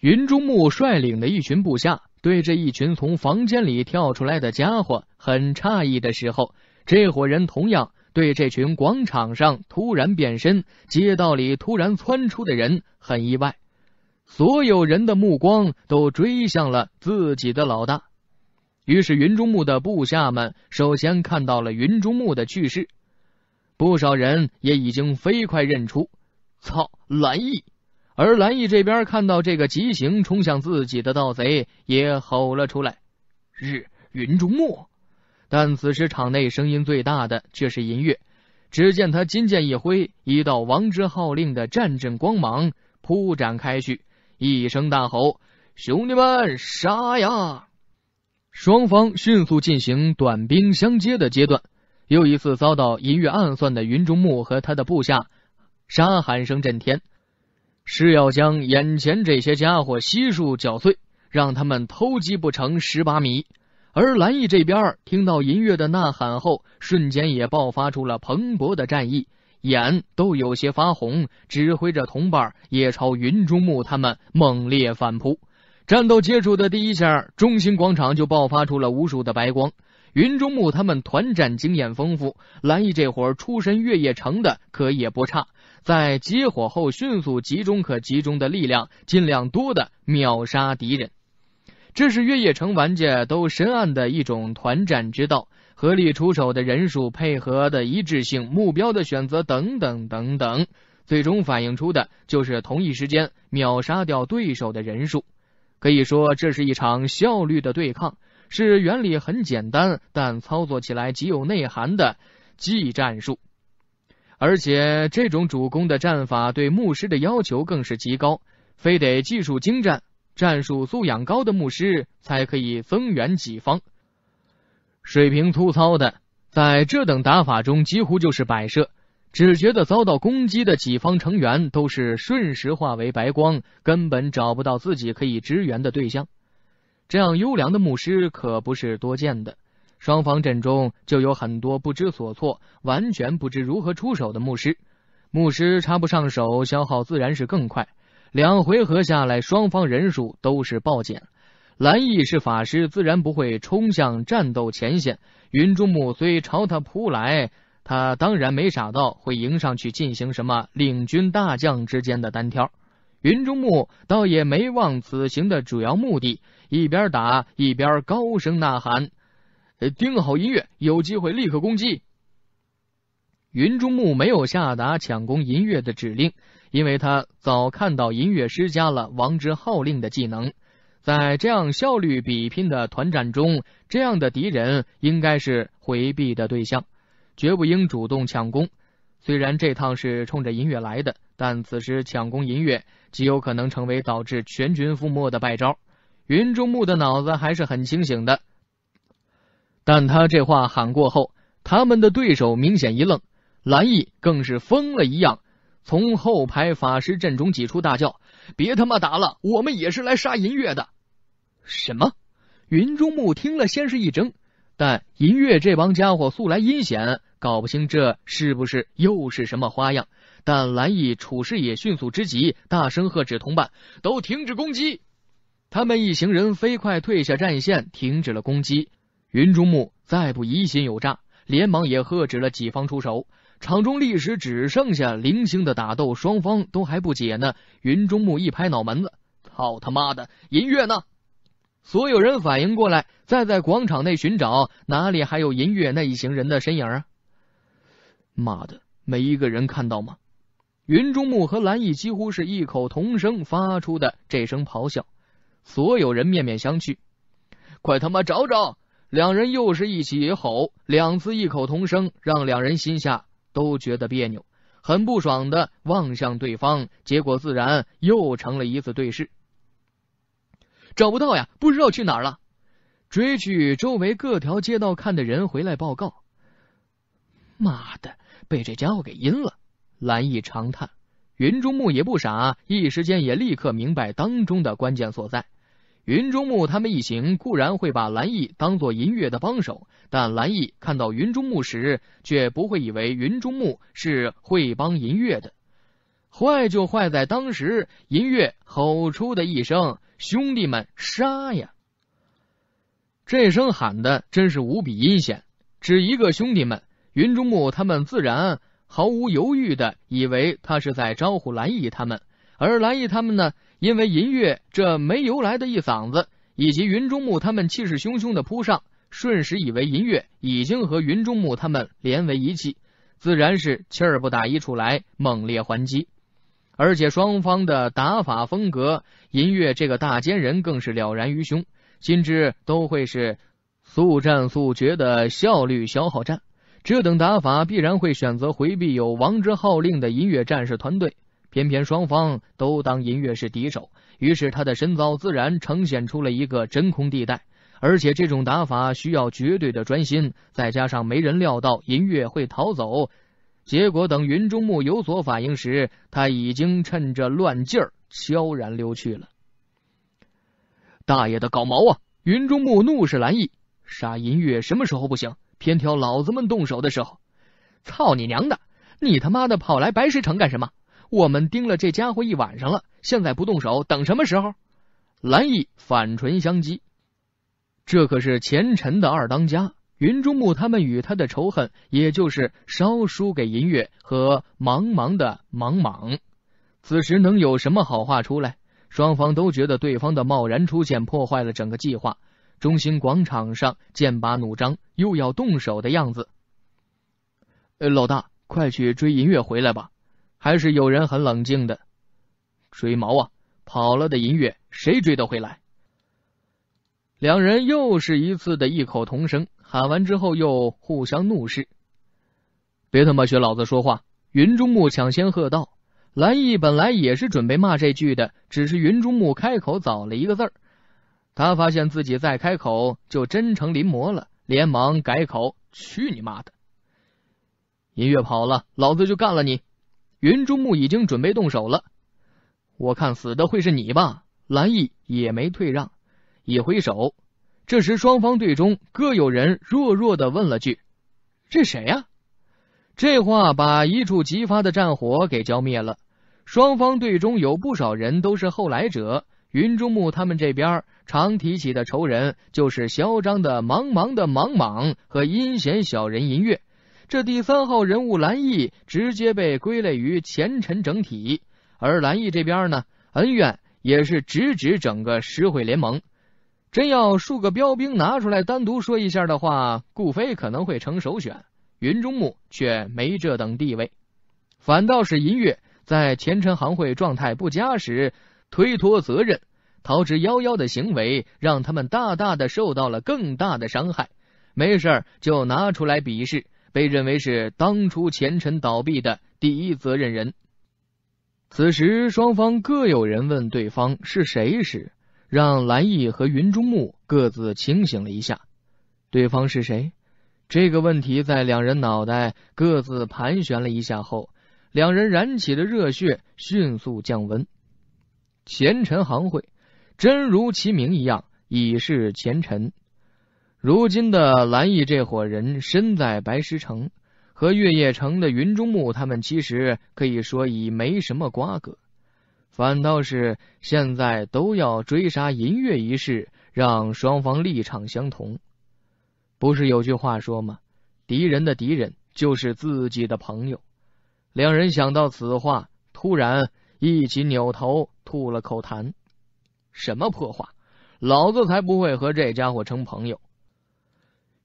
云中木率领的一群部下，对这一群从房间里跳出来的家伙很诧异的时候，这伙人同样对这群广场上突然变身、街道里突然窜出的人很意外。所有人的目光都追向了自己的老大。于是，云中木的部下们首先看到了云中木的去世，不少人也已经飞快认出：操，蓝翼。而蓝毅这边看到这个急行冲向自己的盗贼，也吼了出来：“日云中墨！”但此时场内声音最大的却是银月。只见他金剑一挥，一道王之号令的战阵光芒铺展开去，一声大吼：“兄弟们，杀呀！”双方迅速进行短兵相接的阶段。又一次遭到银月暗算的云中木和他的部下，杀喊声震天。是要将眼前这些家伙悉数搅碎，让他们偷鸡不成蚀把米。而蓝毅这边听到银月的呐喊后，瞬间也爆发出了蓬勃的战意，眼都有些发红，指挥着同伴也朝云中木他们猛烈反扑。战斗接触的第一下，中心广场就爆发出了无数的白光。云中木他们团战经验丰富，蓝毅这会儿出身月夜城的，可也不差。在接火后，迅速集中可集中的力量，尽量多的秒杀敌人。这是月夜城玩家都深谙的一种团战之道。合力出手的人数、配合的一致性、目标的选择等等等等，最终反映出的就是同一时间秒杀掉对手的人数。可以说，这是一场效率的对抗，是原理很简单，但操作起来极有内涵的技战术。而且这种主攻的战法对牧师的要求更是极高，非得技术精湛、战术素养高的牧师才可以增援己方。水平粗糙的，在这等打法中几乎就是摆设，只觉得遭到攻击的己方成员都是瞬时化为白光，根本找不到自己可以支援的对象。这样优良的牧师可不是多见的。双方阵中就有很多不知所措、完全不知如何出手的牧师，牧师插不上手，消耗自然是更快。两回合下来，双方人数都是暴减。蓝翼是法师，自然不会冲向战斗前线。云中木虽朝他扑来，他当然没傻到会迎上去进行什么领军大将之间的单挑。云中木倒也没忘此行的主要目的，一边打一边高声呐喊。盯好银月，有机会立刻攻击。云中木没有下达抢攻银月的指令，因为他早看到银月施加了王之号令的技能。在这样效率比拼的团战中，这样的敌人应该是回避的对象，绝不应主动抢攻。虽然这趟是冲着银月来的，但此时抢攻银月极有可能成为导致全军覆没的败招。云中木的脑子还是很清醒的。但他这话喊过后，他们的对手明显一愣，蓝毅更是疯了一样从后排法师阵中挤出，大叫：“别他妈打了！我们也是来杀银月的！”什么？云中木听了先是一怔，但银月这帮家伙素来阴险，搞不清这是不是又是什么花样。但蓝毅处事也迅速之极，大声喝止同伴：“都停止攻击！”他们一行人飞快退下战线，停止了攻击。云中木再不疑心有诈，连忙也喝止了几方出手。场中立时只剩下零星的打斗，双方都还不解呢。云中木一拍脑门子：“操他妈的，银月呢？”所有人反应过来，再在广场内寻找，哪里还有银月那一行人的身影啊？妈的，没一个人看到吗？云中木和蓝毅几乎是异口同声发出的这声咆哮。所有人面面相觑：“快他妈找找！”两人又是一起吼，两次异口同声，让两人心下都觉得别扭，很不爽的望向对方，结果自然又成了一次对视。找不到呀，不知道去哪儿了。追去周围各条街道看的人回来报告，妈的，被这家伙给阴了！蓝毅长叹，云中木也不傻，一时间也立刻明白当中的关键所在。云中木他们一行固然会把蓝易当做银月的帮手，但蓝易看到云中木时，却不会以为云中木是会帮银月的。坏就坏在当时银月吼出的一声“兄弟们，杀呀！”这声喊的真是无比阴险。只一个“兄弟们”，云中木他们自然毫无犹豫的以为他是在招呼蓝易他们，而蓝易他们呢？因为银月这没由来的一嗓子，以及云中木他们气势汹汹的扑上，瞬时以为银月已经和云中木他们连为一气，自然是气儿不打一处来，猛烈还击。而且双方的打法风格，银月这个大奸人更是了然于胸，心知都会是速战速决的效率消耗战，这等打法必然会选择回避有王之号令的银月战士团队。偏偏双方都当银月是敌手，于是他的身遭自然呈现出了一个真空地带。而且这种打法需要绝对的专心，再加上没人料到银月会逃走，结果等云中木有所反应时，他已经趁着乱劲儿悄然溜去了。大爷的搞毛啊！云中木怒视蓝毅，杀银月什么时候不行？偏挑老子们动手的时候！操你娘的！你他妈的跑来白石城干什么？我们盯了这家伙一晚上了，现在不动手，等什么时候？蓝易反唇相讥，这可是前尘的二当家云中木，他们与他的仇恨，也就是烧输给银月和茫茫的茫茫，此时能有什么好话出来？双方都觉得对方的贸然出现破坏了整个计划，中心广场上剑拔弩张，又要动手的样子。呃，老大，快去追银月回来吧。还是有人很冷静的，追毛啊！跑了的银月，谁追得回来？两人又是一次的异口同声喊完之后，又互相怒视。别他妈学老子说话！云中木抢先喝道。蓝毅本来也是准备骂这句的，只是云中木开口早了一个字儿，他发现自己再开口就真成临摹了，连忙改口：“去你妈的！”银月跑了，老子就干了你！云中木已经准备动手了，我看死的会是你吧。蓝毅也没退让，一挥手。这时，双方队中各有人弱弱的问了句：“这谁呀？”这话把一触即发的战火给浇灭了。双方队中有不少人都是后来者。云中木他们这边常提起的仇人，就是嚣张的莽莽的莽莽和阴险小人银月。这第三号人物蓝毅直接被归类于前尘整体，而蓝毅这边呢，恩怨也是直指整个十会联盟。真要数个标兵拿出来单独说一下的话，顾飞可能会成首选。云中木却没这等地位，反倒是银月在前尘行会状态不佳时推脱责任、逃之夭夭的行为，让他们大大的受到了更大的伤害。没事儿就拿出来比试。被认为是当初前尘倒闭的第一责任人。此时双方各有人问对方是谁时，让蓝翼和云中木各自清醒了一下。对方是谁？这个问题在两人脑袋各自盘旋了一下后，两人燃起的热血迅速降温。前尘行会，真如其名一样，已是前尘。如今的蓝翼这伙人身在白石城，和月夜城的云中木他们其实可以说已没什么瓜葛，反倒是现在都要追杀银月一事，让双方立场相同。不是有句话说吗？敌人的敌人就是自己的朋友。两人想到此话，突然一起扭头吐了口痰：“什么破话！老子才不会和这家伙成朋友。”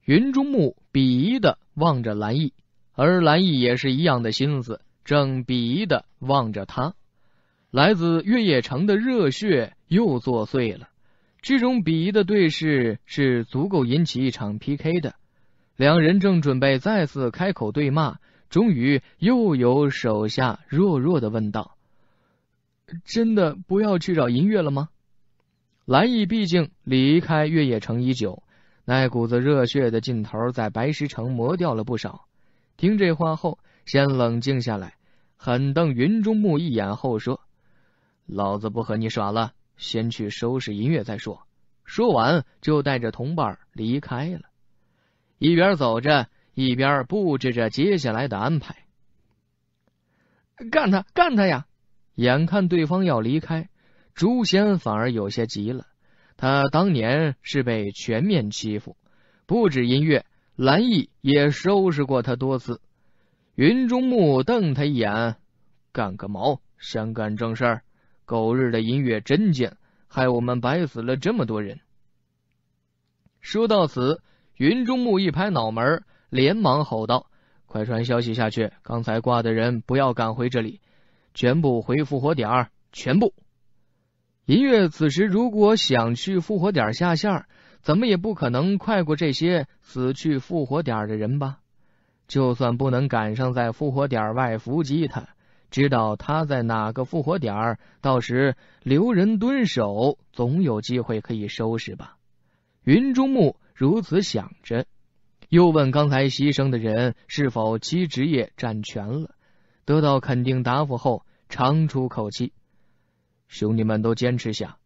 云中木鄙夷的望着蓝毅，而蓝毅也是一样的心思，正鄙夷的望着他。来自越野城的热血又作祟了，这种鄙夷的对视是足够引起一场 PK 的。两人正准备再次开口对骂，终于又有手下弱弱的问道：“真的不要去找银月了吗？”蓝毅毕竟离开越野城已久。那股子热血的劲头在白石城磨掉了不少。听这话后，先冷静下来，狠瞪云中木一眼后说：“老子不和你耍了，先去收拾音乐再说。”说完就带着同伴离开了。一边走着，一边布置着接下来的安排。干他，干他呀！眼看对方要离开，诛仙反而有些急了。他当年是被全面欺负，不止音乐，蓝易也收拾过他多次。云中木瞪他一眼，干个毛，先干正事儿！狗日的音乐真贱，害我们白死了这么多人。说到此，云中木一拍脑门，连忙吼道：“快传消息下去，刚才挂的人不要赶回这里，全部回复活点，全部！”银月此时如果想去复活点下线，怎么也不可能快过这些死去复活点的人吧？就算不能赶上，在复活点外伏击他，知道他在哪个复活点，到时留人蹲守，总有机会可以收拾吧？云中木如此想着，又问刚才牺牲的人是否七职业占全了。得到肯定答复后，长出口气。兄弟们都坚持下！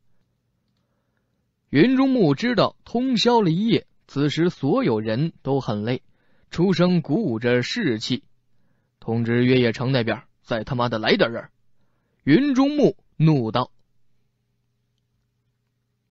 云中木知道通宵了一夜，此时所有人都很累，出声鼓舞着士气。通知月夜城那边，再他妈的来点人！云中木怒道。